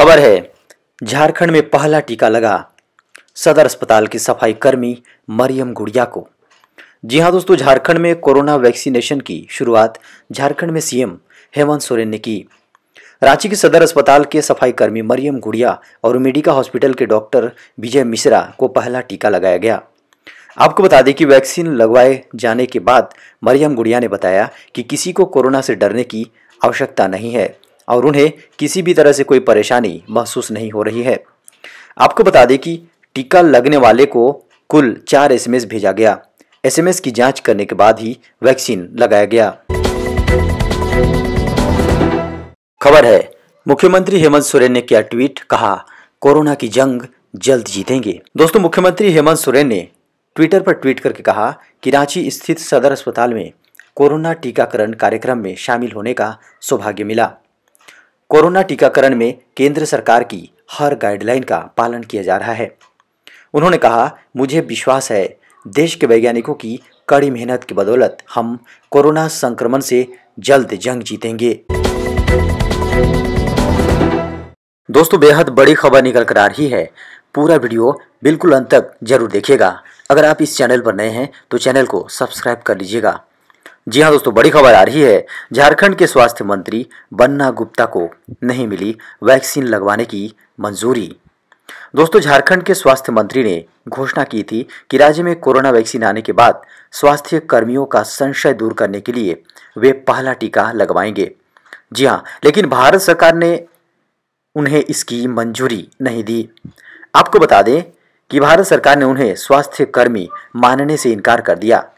खबर है झारखंड में पहला टीका लगा सदर अस्पताल की सफाई कर्मी मरियम गुड़िया को जी हाँ दोस्तों झारखंड में कोरोना वैक्सीनेशन की शुरुआत झारखंड में सीएम हेमंत सोरेन ने की रांची के सदर अस्पताल के सफाई कर्मी मरियम गुड़िया और मेडिका हॉस्पिटल के डॉक्टर विजय मिश्रा को पहला टीका लगाया गया आपको बता दें कि वैक्सीन लगवाए जाने के बाद मरियम गुड़िया ने बताया कि किसी को कोरोना से डरने की आवश्यकता नहीं है और उन्हें किसी भी तरह से कोई परेशानी महसूस नहीं हो रही है आपको बता दें कि टीका लगने वाले को कुल चार एसएमएस भेजा गया एसएमएस की जांच करने के बाद ही वैक्सीन लगाया गया खबर है मुख्यमंत्री हेमंत सोरेन ने किया ट्वीट कहा कोरोना की जंग जल्द जीतेंगे दोस्तों मुख्यमंत्री हेमंत सोरेन ने ट्विटर पर ट्वीट करके कहा कि रांची स्थित सदर अस्पताल में कोरोना टीकाकरण कार्यक्रम में शामिल होने का सौभाग्य मिला कोरोना टीकाकरण में केंद्र सरकार की हर गाइडलाइन का पालन किया जा रहा है उन्होंने कहा मुझे विश्वास है देश के वैज्ञानिकों की कड़ी मेहनत की बदौलत हम कोरोना संक्रमण से जल्द जंग जीतेंगे दोस्तों बेहद बड़ी खबर निकल कर आ रही है पूरा वीडियो बिल्कुल अंत तक जरूर देखिएगा अगर आप इस चैनल पर नए हैं तो चैनल को सब्सक्राइब कर लीजिएगा जी हाँ दोस्तों बड़ी खबर आ रही है झारखंड के स्वास्थ्य मंत्री बन्ना गुप्ता को नहीं मिली वैक्सीन लगवाने की मंजूरी दोस्तों झारखंड के स्वास्थ्य मंत्री ने घोषणा की थी कि राज्य में कोरोना वैक्सीन आने के बाद स्वास्थ्य कर्मियों का संशय दूर करने के लिए वे पहला टीका लगवाएंगे जी हाँ लेकिन भारत सरकार ने उन्हें इसकी मंजूरी नहीं दी आपको बता दें कि भारत सरकार ने उन्हें स्वास्थ्य कर्मी मानने से इनकार कर दिया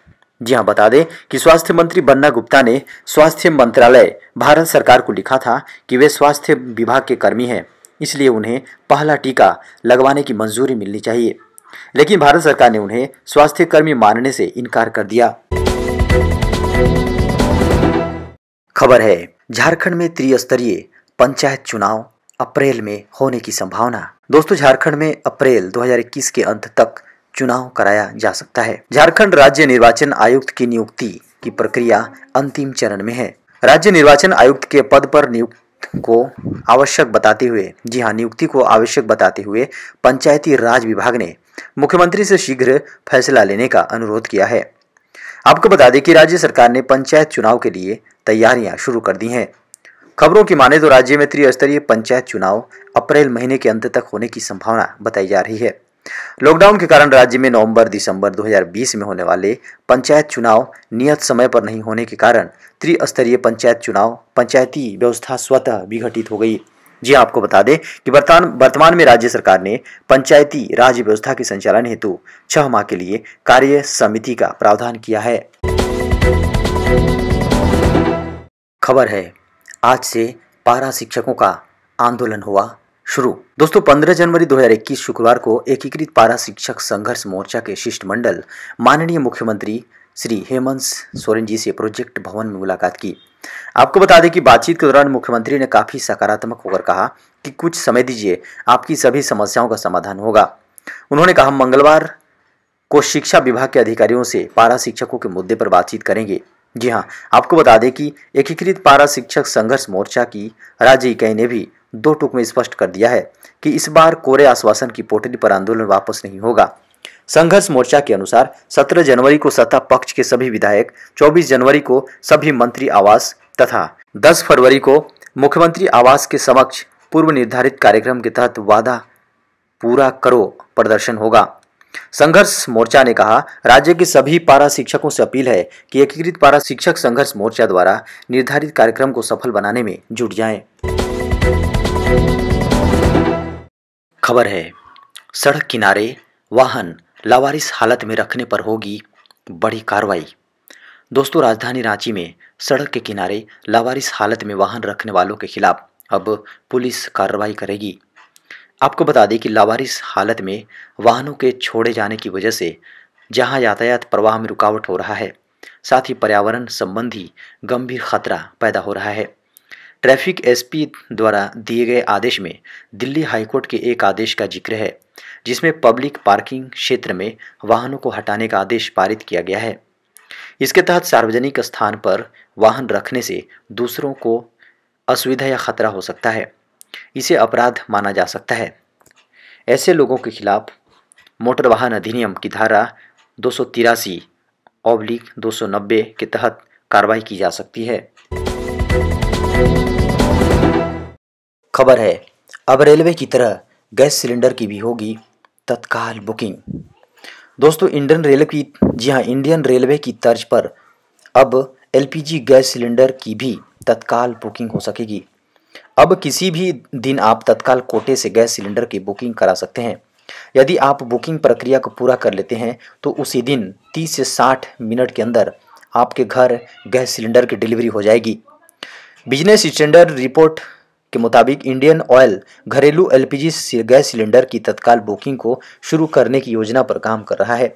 जी हाँ बता दें कि स्वास्थ्य मंत्री बन्ना गुप्ता ने स्वास्थ्य मंत्रालय भारत सरकार को लिखा था कि वे स्वास्थ्य विभाग के कर्मी हैं इसलिए उन्हें पहला टीका लगवाने की मंजूरी मिलनी चाहिए लेकिन भारत सरकार ने उन्हें स्वास्थ्य कर्मी मानने से इनकार कर दिया खबर है झारखंड में त्रिस्तरीय पंचायत चुनाव अप्रैल में होने की संभावना दोस्तों झारखंड में अप्रैल 2021 के अंत तक चुनाव कराया जा सकता है झारखंड राज्य निर्वाचन आयुक्त की नियुक्ति की प्रक्रिया अंतिम चरण में है राज्य निर्वाचन आयुक्त के पद पर नियुक्त को आवश्यक बताते हुए जी हाँ नियुक्ति को आवश्यक बताते हुए पंचायती राज विभाग ने मुख्यमंत्री से शीघ्र फैसला लेने का अनुरोध किया है आपको बता दें कि राज्य सरकार ने पंचायत चुनाव के लिए तैयारियां शुरू कर दी हैं खबरों की माने तो राज्य में त्रिस्तरीय पंचायत चुनाव अप्रैल महीने के अंत तक होने की संभावना बताई जा रही है लॉकडाउन के कारण राज्य में नवंबर दिसंबर 2020 में होने वाले पंचायत चुनाव नियत समय पर नहीं होने के कारण त्रिस्तरीय पंचायत चुनाव पंचायती व्यवस्था स्वतः विघटित हो गई जी हाँ, आपको बता दें कि वर्तमान वर्तमान में राज्य सरकार ने पंचायती राज व्यवस्था के संचालन हेतु छह माह के लिए कार्य समिति का प्रावधान किया है खबर है आज से पारा शिक्षकों का आंदोलन हुआ शुरू दोस्तों 15 जनवरी 2021 शुक्रवार को एकीकृत पारा शिक्षक संघर्ष मोर्चा के शिष्टमंडल माननीय मुख्यमंत्री श्री हेमंत सोरेन जी से प्रोजेक्ट भवन में मुलाकात की आपको बता दें कि बातचीत के दौरान मुख्यमंत्री ने काफ़ी सकारात्मक होकर कहा कि कुछ समय दीजिए आपकी सभी समस्याओं का समाधान होगा उन्होंने कहा मंगलवार को शिक्षा विभाग के अधिकारियों से पारा शिक्षकों के मुद्दे पर बातचीत करेंगे जी हाँ आपको बता दें कि एकीकृत पारा शिक्षक संघर्ष मोर्चा की राज्य इकाई ने भी दो टुक में स्पष्ट कर दिया है कि इस बार कोरे आश्वासन की पोटली पर आंदोलन वापस नहीं होगा संघर्ष मोर्चा के अनुसार 17 जनवरी को सत्ता पक्ष के सभी विधायक 24 जनवरी को सभी मंत्री आवास तथा 10 फरवरी को मुख्यमंत्री आवास के समक्ष पूर्व निर्धारित कार्यक्रम के तहत वादा पूरा करो प्रदर्शन होगा संघर्ष मोर्चा ने कहा राज्य के सभी पारा शिक्षकों से अपील है कि एकीकृत पारा शिक्षक संघर्ष मोर्चा द्वारा निर्धारित कार्यक्रम को सफल बनाने में जुट जाएं। खबर है सड़क किनारे वाहन लावारिस हालत में रखने पर होगी बड़ी कार्रवाई दोस्तों राजधानी रांची में सड़क के किनारे लावारिस हालत में वाहन रखने वालों के खिलाफ अब पुलिस कार्रवाई करेगी आपको बता दें कि लावारिस हालत में वाहनों के छोड़े जाने की वजह से जहां यातायात प्रवाह में रुकावट हो रहा है साथ ही पर्यावरण संबंधी गंभीर खतरा पैदा हो रहा है ट्रैफिक एसपी द्वारा दिए गए आदेश में दिल्ली हाईकोर्ट के एक आदेश का जिक्र है जिसमें पब्लिक पार्किंग क्षेत्र में वाहनों को हटाने का आदेश पारित किया गया है इसके तहत सार्वजनिक स्थान पर वाहन रखने से दूसरों को असुविधा या खतरा हो सकता है इसे अपराध माना जा सकता है ऐसे लोगों के खिलाफ मोटर वाहन अधिनियम की धारा दो सौ तिरासी दो के तहत कार्रवाई की जा सकती है खबर है अब रेलवे की तरह गैस सिलेंडर की भी होगी तत्काल बुकिंग दोस्तों इंडियन रेलवे की जी हाँ इंडियन रेलवे की तर्ज पर अब एलपीजी गैस सिलेंडर की भी तत्काल बुकिंग हो सकेगी अब किसी भी दिन आप तत्काल कोटे से गैस सिलेंडर की बुकिंग करा सकते हैं यदि आप बुकिंग प्रक्रिया को पूरा कर लेते हैं तो उसी दिन 30 से 60 मिनट के अंदर आपके घर गैस सिलेंडर की डिलीवरी हो जाएगी बिजनेस स्टैंडर्ड रिपोर्ट के मुताबिक इंडियन ऑयल घरेलू एलपीजी गैस सिलेंडर की तत्काल बुकिंग को शुरू करने की योजना पर काम कर रहा है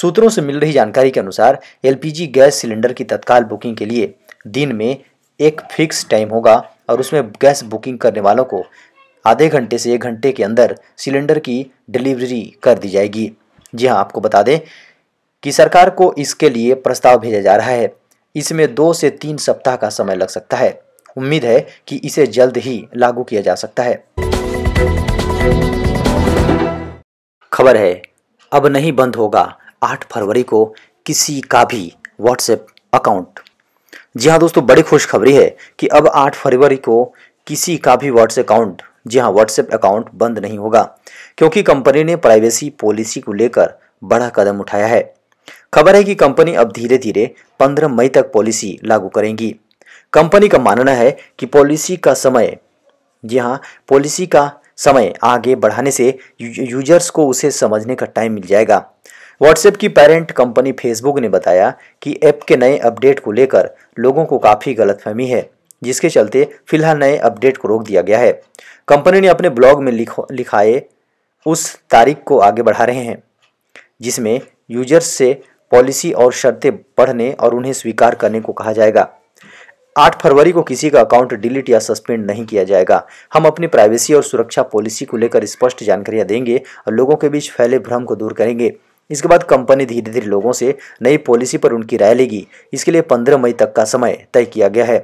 सूत्रों से मिल रही जानकारी के अनुसार एलपीजी गैस सिलेंडर की तत्काल बुकिंग के लिए दिन में एक फिक्स टाइम होगा और उसमें गैस बुकिंग करने वालों को आधे घंटे से एक घंटे के अंदर सिलेंडर की डिलीवरी कर दी जाएगी जी हाँ आपको बता दें कि सरकार को इसके लिए प्रस्ताव भेजा जा रहा है इसमें दो से तीन सप्ताह का समय लग सकता है उम्मीद है कि इसे जल्द ही लागू किया जा सकता है खबर है अब नहीं बंद होगा 8 फरवरी को किसी का भी व्हाट्सएप अकाउंट जी हाँ दोस्तों बड़ी खुशखबरी है कि अब 8 फरवरी को किसी का भी व्हाट्सएप अकाउंट जी हाँ व्हाट्सएप अकाउंट बंद नहीं होगा क्योंकि कंपनी ने प्राइवेसी पॉलिसी को लेकर बड़ा कदम उठाया है खबर है कि कंपनी अब धीरे धीरे 15 मई तक पॉलिसी लागू करेंगी कंपनी का मानना है कि पॉलिसी का समय जी हाँ पॉलिसी का समय आगे बढ़ाने से यूजर्स को उसे समझने का टाइम मिल जाएगा व्हाट्सएप की पेरेंट कंपनी फेसबुक ने बताया कि ऐप के नए अपडेट को लेकर लोगों को काफ़ी गलतफहमी है जिसके चलते फिलहाल नए अपडेट को रोक दिया गया है कंपनी ने अपने ब्लॉग में लिखाए उस तारीख को आगे बढ़ा रहे हैं जिसमें यूजर्स से पॉलिसी और शर्तें पढ़ने और उन्हें स्वीकार करने को कहा जाएगा 8 फरवरी को किसी का अकाउंट डिलीट या सस्पेंड नहीं किया जाएगा हम अपनी प्राइवेसी और सुरक्षा पॉलिसी को लेकर स्पष्ट जानकारियां देंगे और लोगों के बीच फैले भ्रम को दूर करेंगे इसके बाद कंपनी धीरे धीरे लोगों से नई पॉलिसी पर उनकी राय लेगी इसके लिए पंद्रह मई तक का समय तय किया गया है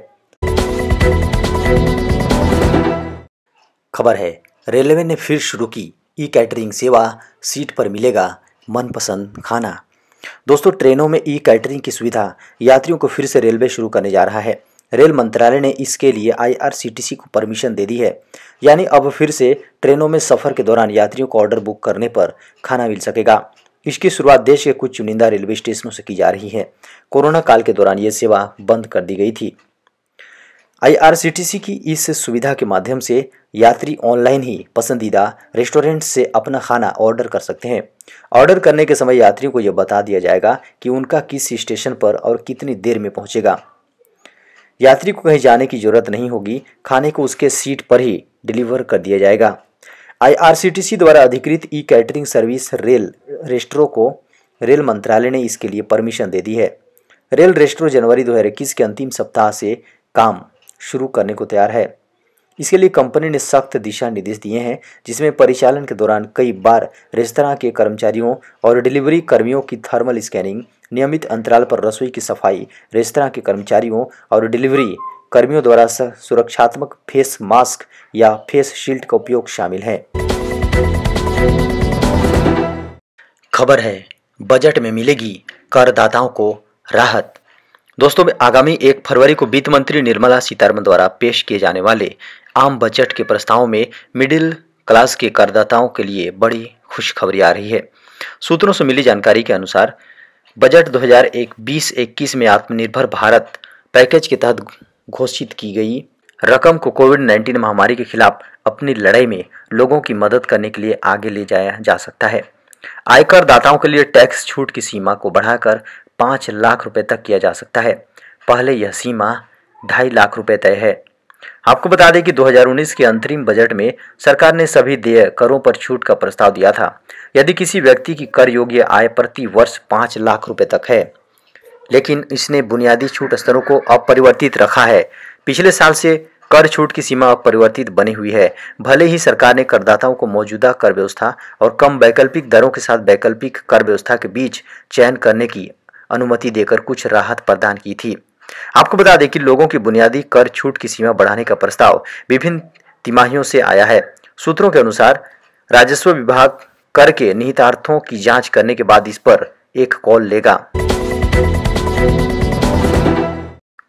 खबर है रेलवे ने फिर शुरू की ई कैटरिंग सेवा सीट पर मिलेगा मनपसंद खाना दोस्तों ट्रेनों में ई कैटरिंग की सुविधा यात्रियों को फिर से रेलवे शुरू करने जा रहा है रेल मंत्रालय ने इसके लिए आईआरसीटीसी को परमिशन दे दी है यानी अब फिर से ट्रेनों में सफर के दौरान यात्रियों को ऑर्डर बुक करने पर खाना मिल सकेगा इसकी शुरुआत देश के कुछ चुनिंदा रेलवे स्टेशनों से की जा रही है कोरोना काल के दौरान ये सेवा बंद कर दी गई थी आईआरसीटीसी की इस सुविधा के माध्यम से यात्री ऑनलाइन ही पसंदीदा रेस्टोरेंट से अपना खाना ऑर्डर कर सकते हैं ऑर्डर करने के समय यात्रियों को यह बता दिया जाएगा कि उनका किस स्टेशन पर और कितनी देर में पहुंचेगा यात्री को कहीं जाने की जरूरत नहीं होगी खाने को उसके सीट पर ही डिलीवर कर दिया जाएगा आईआरसीटीसी द्वारा अधिकृत e catering service rail restaurant को रेल मंत्रालय ने इसके लिए परमिशन दे दी है रेल रेस्टरों जनवरी 2021 के अंतिम सप्ताह से काम शुरू करने को तैयार है इसके लिए कंपनी ने सख्त दिशा निर्देश दिए हैं जिसमें परिचालन के दौरान कई बार रेस्तरा के कर्मचारियों और डिलीवरी कर्मियों की थर्मल स्कैनिंग नियमित अंतराल पर रसोई की सफाई रेस्तरा के कर्मचारियों और डिलीवरी कर्मियों द्वारा सुरक्षात्मक फेस मास्क या फेस शील्ड का उपयोग शामिल है खबर है बजट में मिलेगी करदाताओं को राहत दोस्तों आगामी एक फरवरी को वित्त मंत्री निर्मला सीतारमन द्वारा पेश किए जाने वाले आम बजट के प्रस्ताव में मिडिल क्लास के करदाताओं के लिए बड़ी खुशखबरी आ रही है सूत्रों से मिली जानकारी के अनुसार बजट 2021 21 में आत्मनिर्भर भारत पैकेज के तहत घोषित की गई रकम को कोविड 19 महामारी के खिलाफ अपनी लड़ाई में लोगों की मदद करने के लिए आगे ले जाया जा सकता है आयकर दाताओं के लिए टैक्स छूट की सीमा को बढ़ाकर पाँच लाख रुपए तक किया जा सकता है पहले यह सीमा ढाई लाख रुपए तय है आपको बता दें कि 2019 के अंतरिम बजट में सरकार ने सभी देय करों पर छूट का प्रस्ताव दिया था यदि किसी व्यक्ति की कर योग्य आय प्रति वर्ष पाँच लाख रुपए तक है लेकिन इसने बुनियादी छूट स्तरों को अपरिवर्तित रखा है पिछले साल से कर छूट की सीमा अपरिवर्तित बनी हुई है भले ही सरकार ने करदाताओं को मौजूदा कर व्यवस्था और कम वैकल्पिक दरों के साथ वैकल्पिक कर व्यवस्था के बीच चयन करने की अनुमति देकर कुछ राहत प्रदान की थी आपको बता दें कि लोगों की बुनियादी कर छूट की सीमा बढ़ाने का प्रस्ताव विभिन्न तिमाहियों से आया है सूत्रों के अनुसार राजस्व विभाग कर के निहितार्थों की जांच करने के बाद इस पर एक कॉल लेगा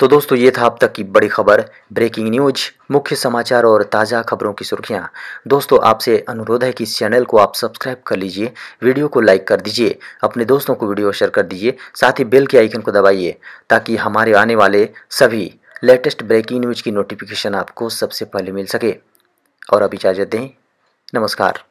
तो दोस्तों ये था अब तक की बड़ी खबर ब्रेकिंग न्यूज मुख्य समाचार और ताज़ा खबरों की सुर्खियाँ दोस्तों आपसे अनुरोध है कि इस चैनल को आप सब्सक्राइब कर लीजिए वीडियो को लाइक कर दीजिए अपने दोस्तों को वीडियो शेयर कर दीजिए साथ ही बेल के आइकन को दबाइए ताकि हमारे आने वाले सभी लेटेस्ट ब्रेकिंग न्यूज की नोटिफिकेशन आपको सबसे पहले मिल सके और अब इजाज़त दें नमस्कार